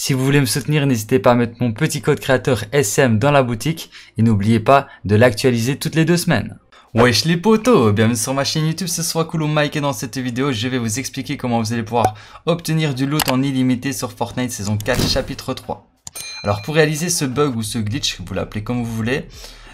Si vous voulez me soutenir, n'hésitez pas à mettre mon petit code créateur SM dans la boutique et n'oubliez pas de l'actualiser toutes les deux semaines. Wesh les potos, bienvenue sur ma chaîne YouTube, ce soit ou Mike et dans cette vidéo je vais vous expliquer comment vous allez pouvoir obtenir du loot en illimité sur Fortnite saison 4 chapitre 3. Alors pour réaliser ce bug ou ce glitch, vous l'appelez comme vous voulez,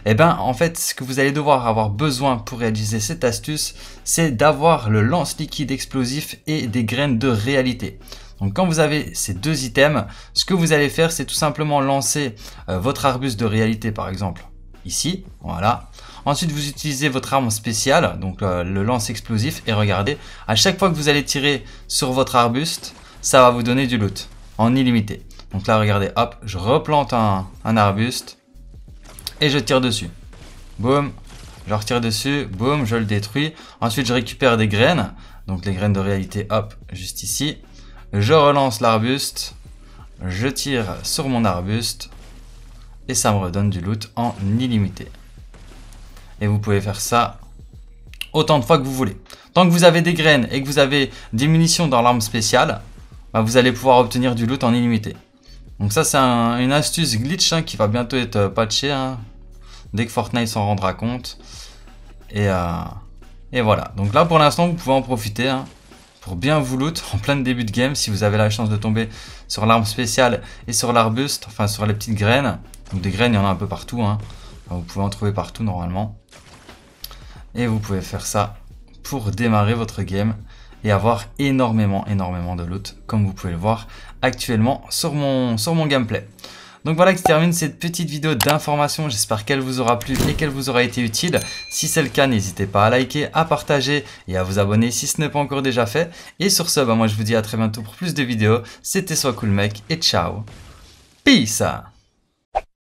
et eh bien, en fait ce que vous allez devoir avoir besoin pour réaliser cette astuce, c'est d'avoir le lance liquide explosif et des graines de réalité. Donc quand vous avez ces deux items, ce que vous allez faire, c'est tout simplement lancer euh, votre arbuste de réalité par exemple ici, voilà. Ensuite, vous utilisez votre arme spéciale, donc euh, le lance explosif, et regardez, à chaque fois que vous allez tirer sur votre arbuste, ça va vous donner du loot en illimité. Donc là, regardez, hop, je replante un arbuste, et je tire dessus. Boum, je retire dessus, boum, je le détruis. Ensuite, je récupère des graines, donc les graines de réalité, hop, juste ici. Je relance l'arbuste, je tire sur mon arbuste, et ça me redonne du loot en illimité. Et vous pouvez faire ça autant de fois que vous voulez. Tant que vous avez des graines et que vous avez des munitions dans l'arme spéciale, bah, vous allez pouvoir obtenir du loot en illimité. Donc ça c'est une astuce glitch hein, qui va bientôt être euh, patchée. Hein, dès que Fortnite s'en rendra compte. Euh, et, voilà. Donc là pour l'instant vous pouvez en profiter. Hein, pour bien vous loot en plein début de game. Si vous avez la chance de tomber sur l'arme spéciale et sur l'arbuste. Enfin sur les petites graines. Donc des graines il y en a un peu partout. vous pouvez en trouver partout normalement. Et vous pouvez faire ça pour démarrer votre game et avoir énormément énormément de loot comme vous pouvez le voir actuellement sur mon, sur mon gameplay. Donc voilà qui termine cette petite vidéo d'information. J'espère qu'elle vous aura plu et qu'elle vous aura été utile. Si c'est le cas, n'hésitez pas à liker, à partager et à vous abonner si ce n'est pas encore déjà fait. Et sur ce, bah, moi je vous dis à très bientôt pour plus de vidéos. C'était Soit Cool Mec et ciao. Peace